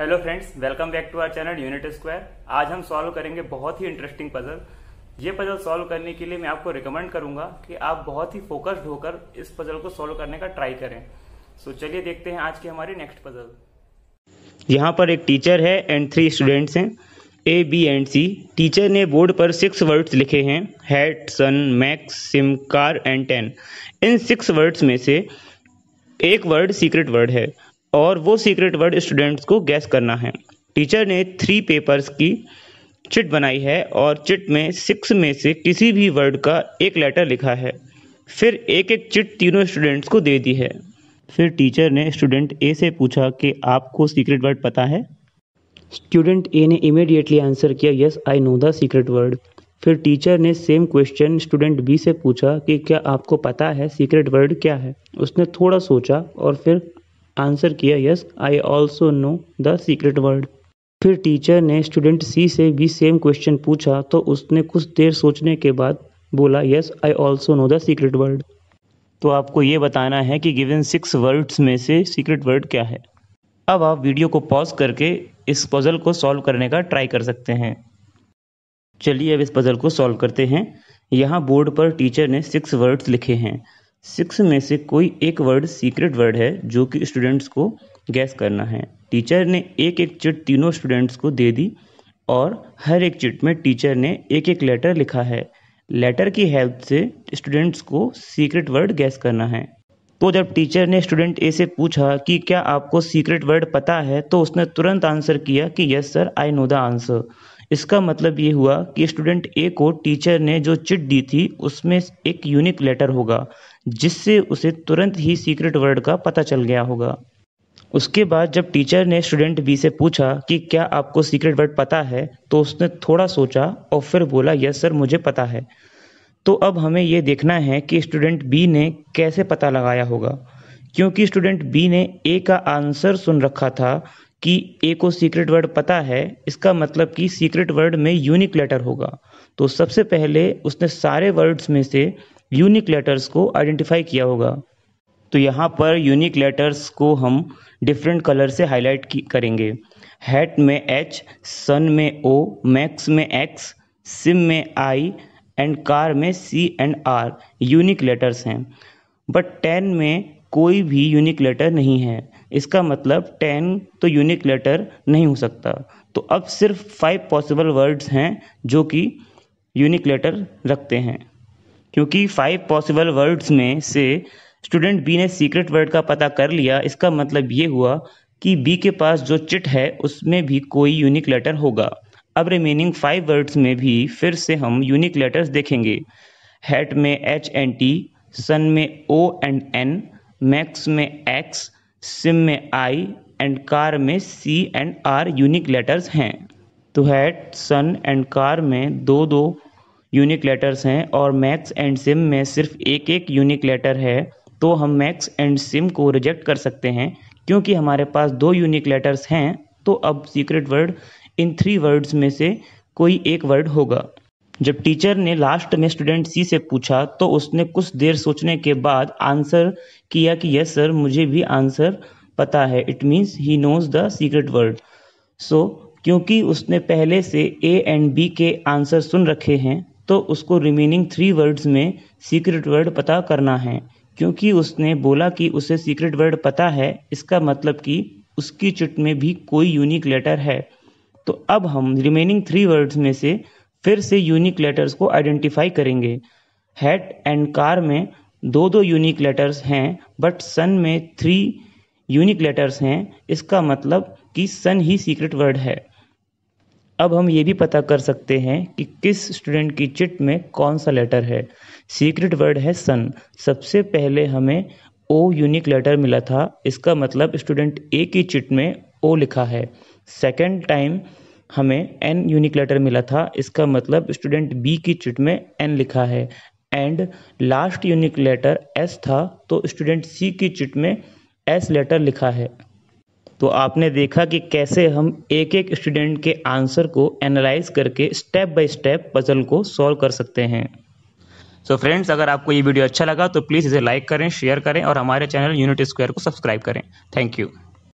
hello friends welcome back to our channel unit square आज हम solve करेंगे बहुत ही इंटरेस्टिंग पजल ये पजल सॉल्व करने के लिए मैं आपको रिकमेंड करूंगा कि आप बहुत ही फोकस्ड होकर इस पजल को सॉल्व करने का ट्राई करें सो so, चलिए देखते हैं आज की हमारी नेक्स्ट पजल यहाँ पर एक टीचर है एंड थ्री स्टूडेंट्स हैं A B and C teacher ने बोर्ड पर सिक्स वर्ड्स लिखे हैं hat son max sim car and ten इन सिक्स वर्ड्स में से एक वर्ड सीक्रेट वर्ड है और वो सीक्रेट वर्ड स्टूडेंट्स को गैस करना है टीचर ने थ्री पेपर्स की चिट बनाई है और चिट में सिक्स में से किसी भी वर्ड का एक लेटर लिखा है फिर एक एक चिट तीनों स्टूडेंट्स को दे दी है फिर टीचर ने स्टूडेंट ए से पूछा कि आपको सीक्रेट वर्ड पता है स्टूडेंट ए ने इमीडिएटली आंसर किया yes I know the secret word फिर टीचर ने सेम क्वेश्चन स्टूडेंट बी से पूछा कि क्या आपको पता है सीक्रेट वर्ड क्या है उसने थोड़ा सोचा और फिर आंसर किया yes I also know the secret word फिर टीचर ने स्टूडेंट सी से भी सेम क्वेश्चन पूछा तो उसने कुछ देर सोचने के बाद बोला yes I also know the secret word तो आपको ये बताना है कि गिवन सिक्स वर्ड्स में से सीक्रेट वर्ड क्या है अब आप वीडियो को पॉज करके इस पज़ल को सॉल्व करने का ट्राई कर सकते हैं चलिए अब इस पज़ल को सॉल्व करते हैं यहाँ बोर्ड पर टीचर ने सिक्स वर्ड्स लिखे हैं सिक्स में से कोई एक वर्ड सीक्रेट वर्ड है जो कि स्टूडेंट्स को गैस करना है टीचर ने एक एक चिट तीनों स्टूडेंट्स को दे दी और हर एक चिट में टीचर ने एक एक लेटर लिखा है लेटर की हेल्प से स्टूडेंट्स को सीक्रेट वर्ड गैस करना है तो जब टीचर ने स्टूडेंट ए से पूछा कि क्या आपको सीक्रेट वर्ड पता है तो उसने तुरंत आंसर किया कि yes sir I know the answer इसका मतलब ये हुआ कि स्टूडेंट ए को टीचर ने जो चिट दी थी उसमें एक यूनिक लेटर होगा जिससे उसे तुरंत ही सीक्रेट वर्ड का पता चल गया होगा उसके बाद जब टीचर ने स्टूडेंट बी से पूछा कि क्या आपको सीक्रेट वर्ड पता है तो उसने थोड़ा सोचा और फिर बोला यस सर मुझे पता है तो अब हमें ये देखना है कि स्टूडेंट बी ने कैसे पता लगाया होगा क्योंकि स्टूडेंट बी ने ए का आंसर सुन रखा था कि ए को सीक्रेट वर्ड पता है इसका मतलब कि सीक्रेट वर्ड में यूनिक लेटर होगा तो सबसे पहले उसने सारे वर्ड्स में से यूनिक लेटर्स को आइडेंटिफाई किया होगा तो यहाँ पर यूनिक लेटर्स को हम डिफरेंट कलर से हाईलाइट करेंगे हैट में एच सन में ओ मैक्स में एक्स सिम में आई एंड कार में C and R unique letters हैं बट टेन में कोई भी यूनिक लेटर नहीं है इसका मतलब टेन तो यूनिक लेटर नहीं हो सकता तो अब सिर्फ फाइव पॉसिबल वर्ड्स हैं जो कि यूनिक लेटर रखते हैं क्योंकि फाइव पॉसिबल वर्ड्स में से स्टूडेंट बी ने सीक्रेट वर्ड का पता कर लिया इसका मतलब ये हुआ कि बी के पास जो चिट है उसमें भी कोई यूनिक लेटर होगा अब रिमेनिंग फाइव वर्ड्स में भी फिर से हम यूनिक लेटर्स देखेंगे हेट में एच एंड टी सन में ओ एंड एन मैक्स में एक्स सिम में आई एंड कार में C and R unique letters हैं तो हैट सन एंड कार में दो दो यूनिक लेटर्स हैं और मैक्स एंड सिम में सिर्फ एक एक यूनिक लेटर है तो हम मैक्स एंड सिम को रिजेक्ट कर सकते हैं क्योंकि हमारे पास दो यूनिक लेटर्स हैं तो अब सीक्रेट वर्ड इन थ्री वर्ड्स में से कोई एक वर्ड होगा जब टीचर ने लास्ट में स्टूडेंट सी से पूछा तो उसने कुछ देर सोचने के बाद आंसर किया कि यस सर मुझे भी आंसर पता है it means he knows the secret word so क्योंकि उसने पहले से ए एंड बी के आंसर सुन रखे हैं तो उसको रिमेनिंग थ्री वर्ड्स में सीक्रेट वर्ड पता करना है क्योंकि उसने बोला कि उसे सीक्रेट वर्ड पता है इसका मतलब कि उसकी चिट में भी कोई यूनिक लेटर है तो अब हम रिमेनिंग थ्री वर्ड्स में से फिर से यूनिक लेटर्स को आइडेंटिफाई करेंगे हैट एंड कार में दो दो यूनिक लेटर्स हैं बट सन में थ्री यूनिक लेटर्स हैं इसका मतलब कि सन ही सीक्रेट वर्ड है अब हम ये भी पता कर सकते हैं कि किस स्टूडेंट की चिट में कौन सा लेटर है सीक्रेट वर्ड है सन सबसे पहले हमें ओ यूनिक लेटर मिला था इसका मतलब स्टूडेंट ए की चिट में ओ लिखा है सेकेंड टाइम हमें एन यूनिक लेटर मिला था इसका मतलब स्टूडेंट बी की चिट में एन लिखा है and last unique letter S था तो स्टूडेंट सी की चिट में एस लेटर लिखा है तो आपने देखा कि कैसे हम एक एक स्टूडेंट के आंसर को एनालाइज करके स्टेप बाय स्टेप पजल को सॉल्व कर सकते हैं सो so फ्रेंड्स अगर आपको ये वीडियो अच्छा लगा तो प्लीज़ इसे लाइक करें शेयर करें और हमारे चैनल यूनिट स्क्वायर को सब्सक्राइब करें थैंक यू